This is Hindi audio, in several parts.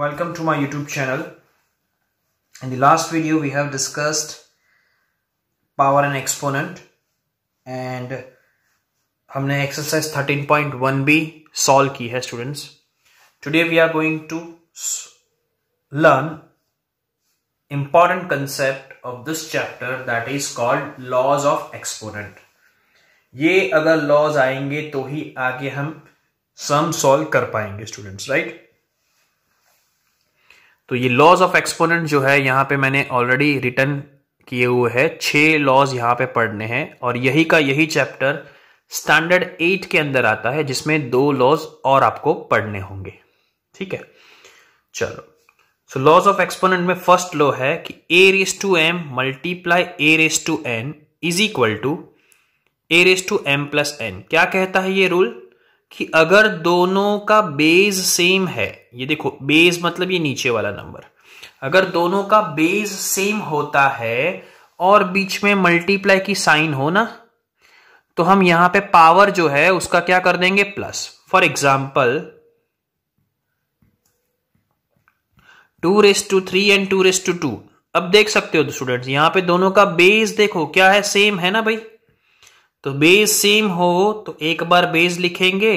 welcome to my youtube channel in the last video we have discussed power and exponent and humne exercise 13.1b solve ki hai students today we are going to learn important concept of this chapter that is called laws of exponent ye agar laws aayenge to hi aage hum sum solve kar payenge students right? तो ये लॉज ऑफ एक्सपोनेंट जो है यहां पे मैंने ऑलरेडी रिटर्न किए हुए हैं छह लॉज यहां पे पढ़ने हैं और यही का यही चैप्टर स्टैंडर्ड एट के अंदर आता है जिसमें दो लॉज और आपको पढ़ने होंगे ठीक है चलो सो लॉज ऑफ एक्सपोनेंट में फर्स्ट लॉ है कि A raise to M multiply A raise to N is equal to A raise to M plus N क्या कहता है ये रूल कि अगर दोनों का बेस सेम है ये देखो बेस मतलब ये नीचे वाला नंबर अगर दोनों का बेस सेम होता है और बीच में मल्टीप्लाई की साइन हो ना तो हम यहां पे पावर जो है उसका क्या कर देंगे plus for example two raise to three and two raise to two अब देख सकते हो स्टूडेंट्स यहां पे दोनों का बेस देखो क्या है सेम है ना भाई तो बेस सेम हो तो एक बार बेस लिखेंगे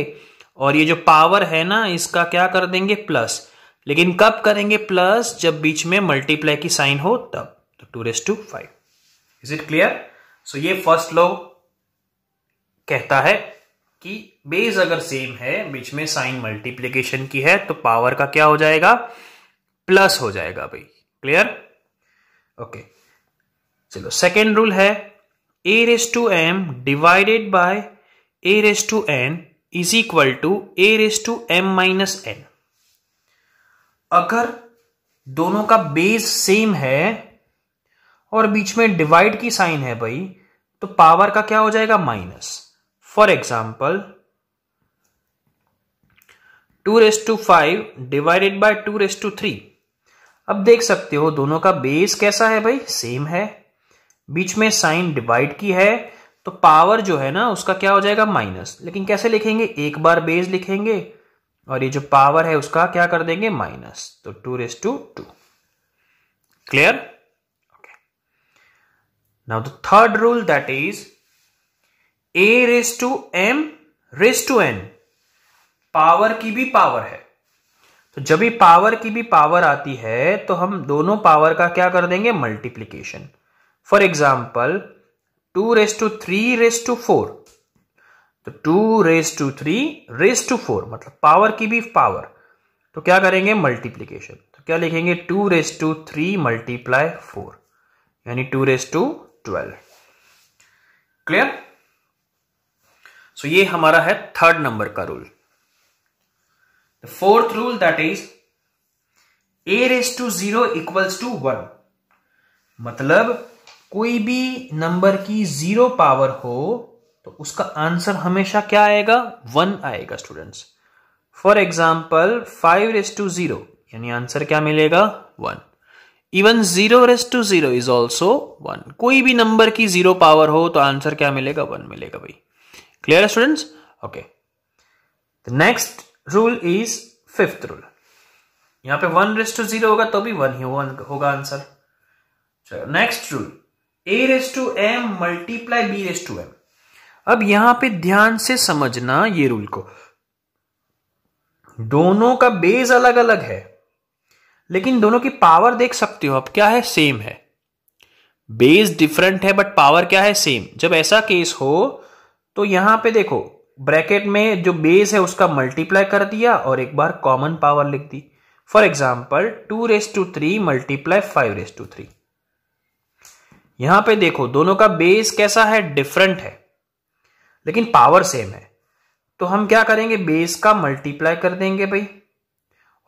और ये जो पावर है ना इसका क्या कर देंगे प्लस लेकिन कब करेंगे प्लस जब बीच में मल्टीप्लाई की साइन हो तब तो two raise to five is it clear so ये फर्स्ट लॉ कहता है कि बेस अगर सेम है बीच में साइन मल्टीप्लीकेशन की है तो पावर का क्या हो जाएगा प्लस हो जाएगा भाई क्लियर ओके चलो सेकेंड रूल है a raised to m divided by a raised to n is equal to A raise to M minus N अगर दोनों का बेस सेम है और बीच में डिवाइड की साइन है भाई तो पावर का क्या हो जाएगा minus for example two raise to five divided by two raise to three अब देख सकते हो दोनों का बेस कैसा है भाई सेम है बीच में साइन डिवाइड की है तो पावर जो है ना उसका क्या हो जाएगा माइनस लेकिन कैसे लिखेंगे एक बार बेस लिखेंगे और ये जो पावर है उसका क्या कर देंगे माइनस तो two raise to two clear now the third rule that is A raise to M raise to N power की भी पावर है तो जब भी पावर की भी पावर आती है तो हम दोनों पावर का क्या कर देंगे multiplication for example two raise to three raise to four तो two raise to three raise to four मतलब पावर की भी पावर तो क्या करेंगे मल्टीप्लीकेशन तो क्या लिखेंगे two raise to three multiply four यानी two raise to twelve clear so ये हमारा है थर्ड नंबर का rule fourth rule that is A raise to zero equals to one मतलब कोई भी नंबर की जीरो पावर हो तो उसका आंसर हमेशा क्या आएगा वन आएगा students for example five raise to zero यानी आंसर क्या मिलेगा one even zero raise to zero is also one कोई भी नंबर की जीरो पावर हो तो आंसर क्या मिलेगा वन मिलेगा भाई क्लियर है students okay next rule is fifth rule यहां पे वन रेस टू जीरो होगा तो भी वन ही होगा आंसर चलो next rule a raise to M multiply b raise to m अब यहां पे ध्यान से समझना ये रूल को दोनों का बेस अलग अलग है लेकिन दोनों की पावर देख सकते हो अब क्या है सेम है बेस डिफरेंट है बट पावर क्या है सेम जब ऐसा केस हो तो यहां पे देखो ब्रैकेट में जो बेस है उसका मल्टीप्लाई कर दिया और एक बार कॉमन पावर लिख दी for example two raise to three multiply five raise to three यहां पे देखो दोनों का बेस कैसा है डिफरेंट है लेकिन पावर सेम है तो हम क्या करेंगे बेस का मल्टीप्लाई कर देंगे भाई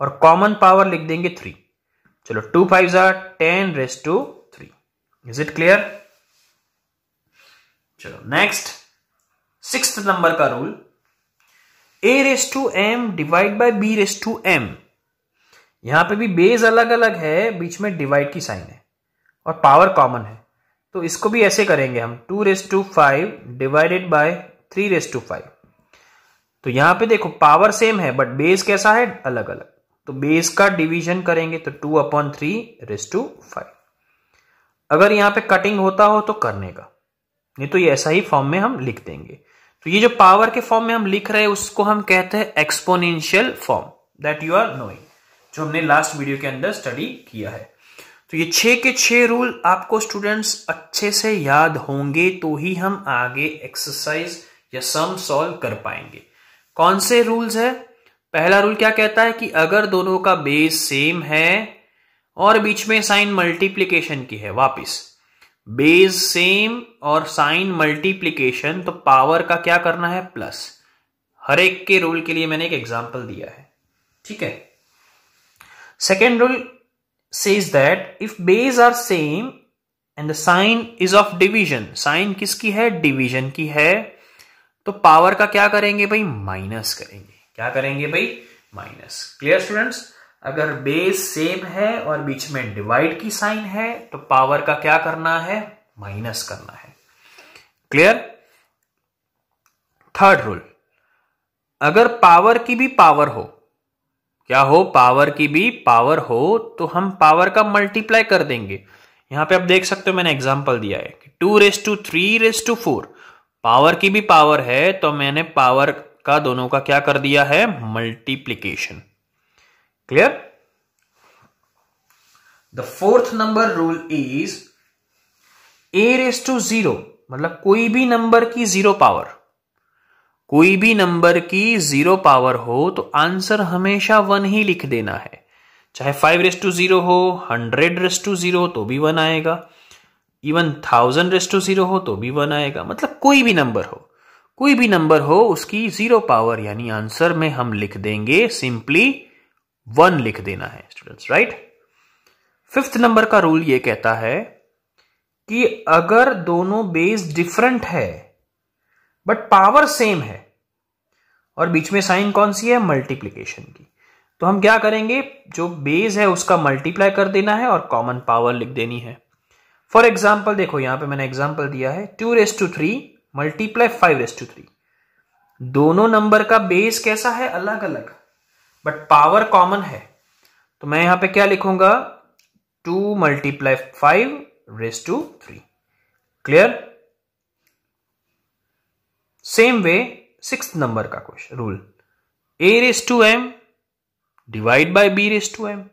और कॉमन पावर लिख देंगे थ्री चलो टू फाइव जार ten raise to three is it clear चलो नेक्स्ट सिक्स नंबर का rule a raise to m divide by b raise to m यहां पे भी बेस अलग अलग है बीच में डिवाइड की साइन है और पावर कॉमन है तो इसको भी ऐसे करेंगे हम two raise to five divided by three raise to five तो यहां पे देखो पावर सेम है बट बेस कैसा है अलग अलग तो बेस का डिवीजन करेंगे तो two upon three raise to five अगर यहां पे कटिंग होता हो तो करने का नहीं तो ये ऐसा ही फॉर्म में हम लिख देंगे तो ये जो पावर के फॉर्म में हम लिख रहे हैं उसको हम कहते हैं exponential form that you are knowing जो हमने लास्ट वीडियो के अंदर स्टडी किया है तो ये छः के छः रूल आपको स्टूडेंट्स अच्छे से याद होंगे तो ही हम आगे एक्सरसाइज या सम सॉल्व कर पाएंगे कौन से रूल्स है पहला रूल क्या कहता है कि अगर दोनों का बेस सेम है और बीच में साइन मल्टीप्लीकेशन की है वापस बेस सेम और साइन मल्टीप्लीकेशन तो पावर का क्या करना है प्लस हर एक के रूल के लिए मैंने एक एग्जाम्पल दिया है ठीक है second rule says that if base are same and the sign is of division sign किसकी है डिवीजन की है तो पावर का क्या करेंगे भाई माइनस करेंगे क्या करेंगे भाई माइनस क्लियर स्टूडेंट्स अगर base सेम है और बीच में डिवाइड की साइन है तो पावर का क्या करना है माइनस करना है क्लियर थर्ड रूल अगर पावर की भी पावर हो क्या हो पावर की भी पावर हो तो हम पावर का मल्टीप्लाई कर देंगे यहां पे आप देख सकते हो मैंने एग्जाम्पल दिया है कि two raise to three raise to four power की भी पावर है तो मैंने पावर का दोनों का क्या कर दिया है multiplication clear the fourth number rule is A raise to zero मतलब कोई भी नंबर की जीरो पावर कोई भी नंबर की जीरो पावर हो तो आंसर हमेशा वन ही लिख देना है चाहे फाइव रेस टू जीरो हो हंड्रेड रेस टू जीरो हो तो भी वन आएगा even thousand raise to zero हो तो भी वन आएगा मतलब कोई भी नंबर हो कोई भी नंबर हो उसकी जीरो पावर यानी आंसर में हम लिख देंगे सिंपली वन लिख देना है स्टूडेंट्स राइट फिफ्थ नंबर का रूल ये कहता है कि अगर दोनों बेस डिफरेंट है बट पावर सेम है और बीच में साइन कौन सी है मल्टीप्लीकेशन की तो हम क्या करेंगे जो बेस है उसका मल्टीप्लाई कर देना है और कॉमन पावर लिख देनी है फॉर एग्जाम्पल देखो यहां पे मैंने एग्जाम्पल दिया है two raise to three multiply five raise to three दोनों नंबर का बेस कैसा है अलग अलग बट पावर कॉमन है तो मैं यहां पे क्या लिखूंगा two multiply five raise to three clear same way six number का question rule a raise to m divide by b raise to m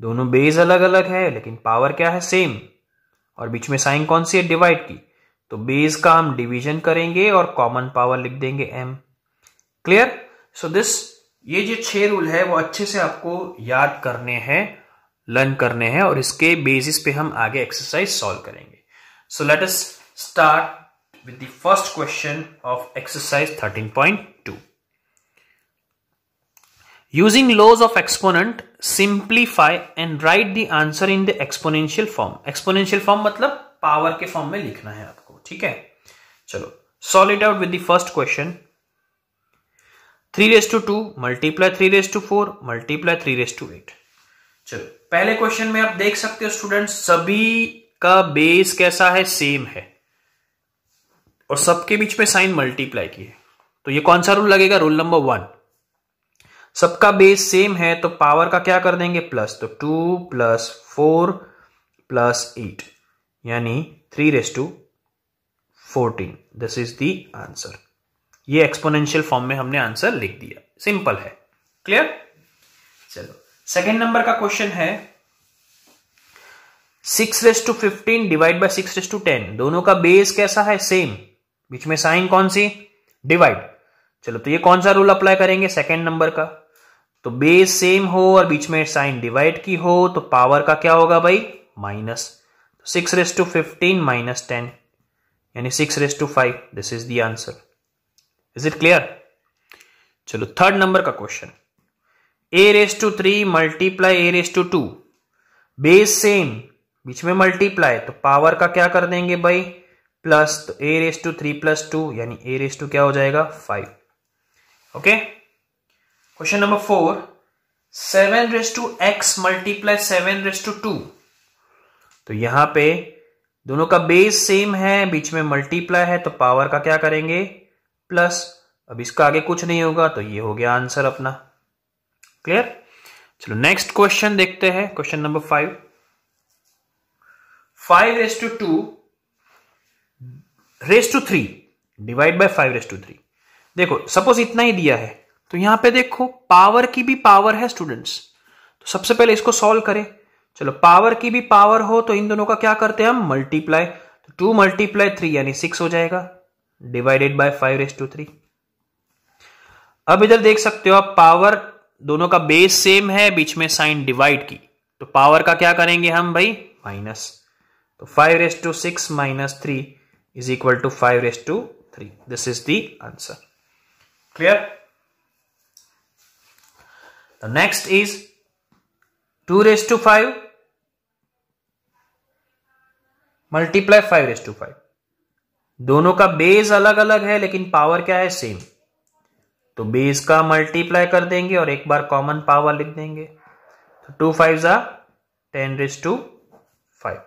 दोनों बेस अलग अलग है लेकिन पावर क्या है सेम और बीच में साइन कौन सी है डिवाइड की तो बेस का हम डिवीजन करेंगे और कॉमन पावर लिख देंगे एम क्लियर सो दिस ये जो छह रूल है वो अच्छे से आपको याद करने हैं लर्न करने हैं और इसके बेसिस पे हम आगे एक्सरसाइज सॉल्व करेंगे so let us start with the first question of exercise 13.2. Using laws of exponent, simplify and write the answer in the exponential form. Exponential form मतलब पावर के फॉर्म में लिखना है आपको ठीक है चलो it out with the first question. 3 raised to 2 multiply 3 raised to 4 multiply 3 raised to 8. चलो पहले क्वेश्चन में आप देख सकते हो स्टूडेंट सभी का बेस कैसा है सेम है और सबके बीच में साइन मल्टीप्लाई की है तो ये कौन सा रूल लगेगा रूल नंबर वन सबका बेस सेम है तो पावर का क्या कर देंगे प्लस तो two plus four plus eight यानी three raise to fourteen this is the answer ये एक्सपोनेंशियल फॉर्म में हमने आंसर लिख दिया सिंपल है क्लियर चलो सेकेंड नंबर का क्वेश्चन है six raise to fifteen divide by six raise to ten दोनों का बेस कैसा है सेम बीच में साइन कौन सी डिवाइड चलो तो ये कौन सा रूल अप्लाई करेंगे सेकेंड नंबर का तो बेस सेम हो और बीच में साइन डिवाइड की हो तो पावर का क्या होगा भाई minus six raise to fifteen minus ten यानी six raise to five this is the answer is it clear चलो थर्ड नंबर का question a raise to three multiply A raise to two base same बीच में मल्टीप्लाई तो पावर का क्या कर देंगे भाई प्लस तो a raise to three plus two यानी ए रेस टू क्या हो जाएगा five okay question number four seven raise to x multiply seven raise to two तो यहां पे दोनों का बेस सेम है बीच में मल्टीप्लाई है तो पावर का क्या करेंगे प्लस अब इसका आगे कुछ नहीं होगा तो ये हो गया आंसर अपना क्लियर चलो नेक्स्ट क्वेश्चन देखते हैं question number five five raise to two raise to three divide by five raise to three देखो सपोज इतना ही दिया है तो यहां पे देखो पावर की भी पावर है स्टूडेंट्स तो सबसे पहले इसको सॉल्व करें चलो पावर की भी पावर हो तो इन दोनों का क्या करते हैं हम मल्टीप्लाई तो टू मल्टीप्लाई थ्री यानी सिक्स हो जाएगा divided by five raise to three अब इधर देख सकते हो आप पावर दोनों का बेस सेम है बीच में साइन डिवाइड की तो पावर का क्या करेंगे हम भाई माइनस तो five raise to six minus three is equal to 5 raised to 3. This is the answer. Clear? The next is 2 raised to 5 multiply five raise to five दोनों का बेस अलग अलग है लेकिन पावर क्या है सेम तो बेस का मल्टीप्लाई कर देंगे और एक बार कॉमन पावर लिख देंगे तो टू फाइव ज़ा ten raise to five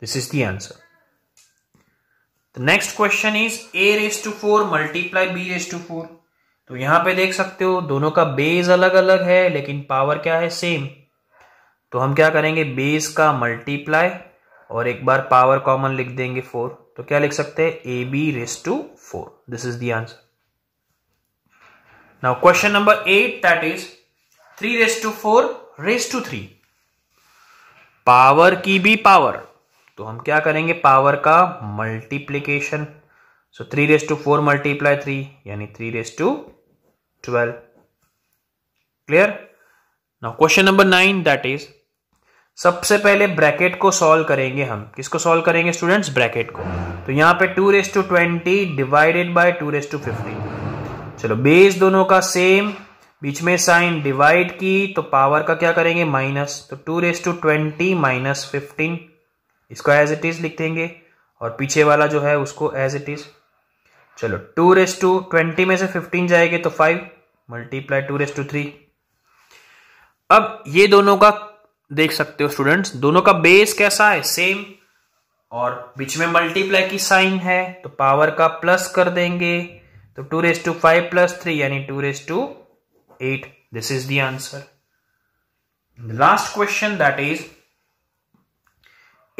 this is the answer The next question is a raised to four multiply b raise to four तो यहां पे देख सकते हो दोनों का बेस अलग अलग है लेकिन पावर क्या है सेम तो हम क्या करेंगे बेस का मल्टीप्लाई और एक बार पावर कॉमन लिख देंगे फोर तो क्या लिख सकते हैं a b raise to four this is the answer now question number eight that is three raise to four raise to three power की भी पावर तो हम क्या करेंगे पावर का multiplication so three raise to four multiply three यानी three raise to twelve clear now question number nine that is सबसे पहले ब्रैकेट को सॉल्व करेंगे हम किसको सॉल्व करेंगे स्टूडेंट्स ब्रैकेट को तो यहां पे two raise to twenty divided by two raise to fifty चलो बेस दोनों का सेम बीच में साइन डिवाइड की तो पावर का क्या करेंगे माइनस तो two raise to twenty minus fifteen इसको एज इट इज लिख देंगे और पीछे वाला जो है उसको एज इट इज चलो टू रेस टू ट्वेंटी में से फिफ्टीन जाएंगे तो five multiply two raise to three अब ये दोनों का देख सकते हो स्टूडेंट्स दोनों का बेस कैसा है सेम और बीच में मल्टीप्लाई की साइन है तो पावर का प्लस कर देंगे तो two raise to five plus three यानी two raise to eight this is the answer last question that is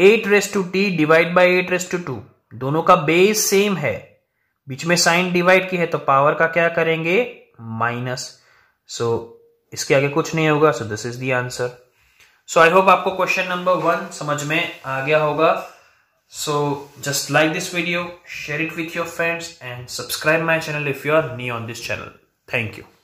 eight raise to t divide by eight raise to two दोनों का बेस सेम है बीच में साइन डिवाइड की है तो पावर का क्या करेंगे माइनस सो so, इसके आगे कुछ नहीं होगा so this is the answer so I hope आपको क्वेश्चन नंबर वन समझ में आ गया होगा so just like this video share it with your friends and subscribe my channel if you are new on this channel thank you